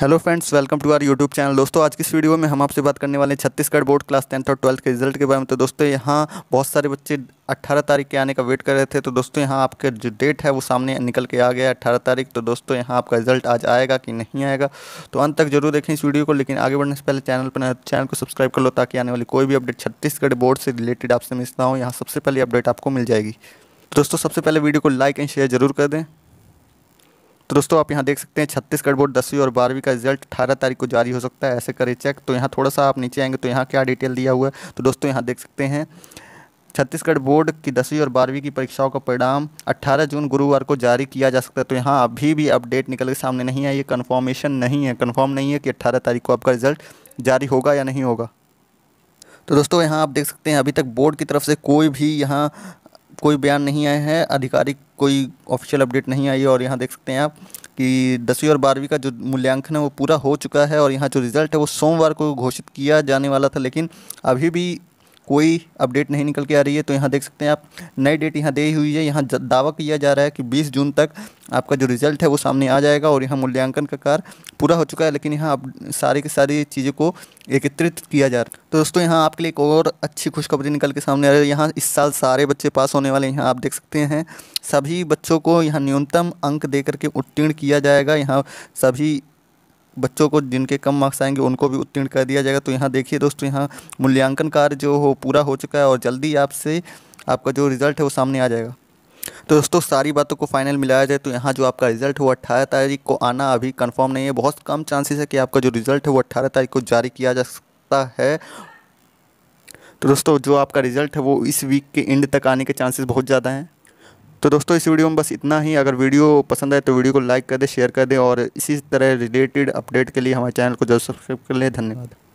hello friends welcome to our YouTube channel दोस्तों आज की इस वीडियो में हम आपसे बात करने वाले हैं छत्तीसगढ़ बोर्ड क्लास टेंथ और ट्वेल्थ के रिजल्ट के बारे में तो दोस्तों यहाँ बहुत सारे बच्चे 18 तारीख के आने का वेट कर रहे थे तो दोस्तों यहाँ आपके जो डेट है वो सामने निकल के आ गया 18 तारीख तो दोस्तों यहाँ आपका रिजल्ट आज आएगा कि नहीं आएगा तो अंत तक जरूर देखें इस वीडियो को लेकिन आगे बढ़ने से पहले चैनल पर तो चैनल को सब्सक्राइब कर लो ताकि आने वाली कोई भी अपडेट छत्तीसगढ़ बोर्ड से रिलेटेड आपसे मिस ना हो यहाँ सबसे पहले अपडेट आपको मिल जाएगी तो दोस्तों सबसे पहले वीडियो को लाइक एंड शेयर जरूर कर दें तो दोस्तों आप यहाँ देख सकते हैं छत्तीसगढ़ बोर्ड दसवीं और बारहवीं का रिजल्ट अठारह तारीख को जारी हो सकता है ऐसे करें चेक तो यहाँ थोड़ा सा आप नीचे आएंगे तो यहाँ क्या डिटेल दिया हुआ है तो दोस्तों यहाँ देख सकते हैं छत्तीसगढ़ बोर्ड की दसवीं और बारहवीं की परीक्षाओं का परिणाम 18 जून गुरुवार को जारी किया जा सकता है तो यहाँ अभी भी अपडेट निकल के सामने नहीं आई ये कन्फर्मेशन नहीं है कन्फर्म नहीं है कि 18 तारीख को आपका रिजल्ट जारी होगा या नहीं होगा तो दोस्तों यहाँ आप देख सकते हैं अभी तक बोर्ड की तरफ से कोई भी यहाँ कोई बयान नहीं आए हैं आधिकारिक कोई ऑफिशियल अपडेट नहीं आई है और यहाँ देख सकते हैं आप कि दसवीं और बारहवीं का जो मूल्यांकन है वो पूरा हो चुका है और यहाँ जो रिज़ल्ट है वो सोमवार को घोषित किया जाने वाला था लेकिन अभी भी कोई अपडेट नहीं निकल के आ रही है तो यहाँ देख सकते हैं आप नई डेट यहाँ दे हुई है यहाँ दावा किया जा रहा है कि बीस जून तक आपका जो रिजल्ट है वो सामने आ जाएगा और यहाँ मूल्यांकन का कार्य पूरा हो चुका है लेकिन यहाँ अब सारी की सारी चीज़ों को एकत्रित किया जा रहा है तो दोस्तों यहाँ आपके लिए एक और अच्छी खुशखबरी निकल के सामने आ रही है यहाँ इस साल सारे बच्चे पास होने वाले यहाँ आप देख सकते हैं सभी बच्चों को यहाँ न्यूनतम अंक दे करके उत्तीर्ण किया जाएगा यहाँ सभी बच्चों को जिनके कम मार्क्स आएंगे उनको भी उत्तीर्ण कर दिया जाएगा तो यहाँ देखिए दोस्तों यहाँ मूल्यांकन कार्य जो हो पूरा हो चुका है और जल्दी आपसे आपका जो रिज़ल्ट है वो सामने आ जाएगा तो दोस्तों सारी बातों को फाइनल मिलाया जाए तो यहाँ जो आपका रिजल्ट हुआ वो अट्ठारह तारीख को आना अभी कंफर्म नहीं है बहुत कम चांसेस है कि आपका जो रिज़ल्ट है वो अट्ठारह तारीख को जारी किया जा सकता है तो दोस्तों जो आपका रिज़ल्ट है वो इस वीक के एंड तक आने के चांसेस बहुत ज़्यादा हैं तो दोस्तों इस वीडियो में बस इतना ही अगर वीडियो पसंद आए तो वीडियो को लाइक कर दें शेयर कर दें और इसी तरह रिलेटेड अपडेट के लिए हमारे चैनल को जरूर सब्सक्राइब कर लें धन्यवाद